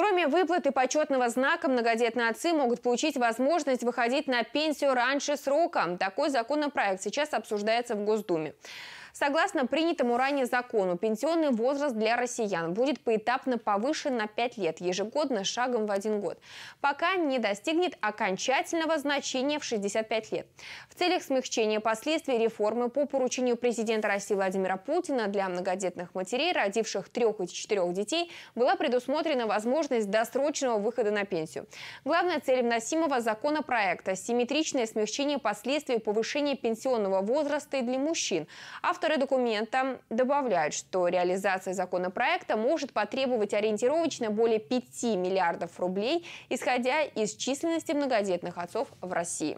Кроме выплаты почетного знака, многодетные отцы могут получить возможность выходить на пенсию раньше срока. Такой законопроект сейчас обсуждается в Госдуме. Согласно принятому ранее закону, пенсионный возраст для россиян будет поэтапно повышен на 5 лет, ежегодно шагом в один год, пока не достигнет окончательного значения в 65 лет. В целях смягчения последствий реформы по поручению президента России Владимира Путина для многодетных матерей, родивших трех и четырех детей, была предусмотрена возможность досрочного выхода на пенсию. Главная цель вносимого законопроекта – симметричное смягчение последствий повышения пенсионного возраста и для мужчин. а в Авторы документа добавляют, что реализация законопроекта может потребовать ориентировочно более 5 миллиардов рублей, исходя из численности многодетных отцов в России.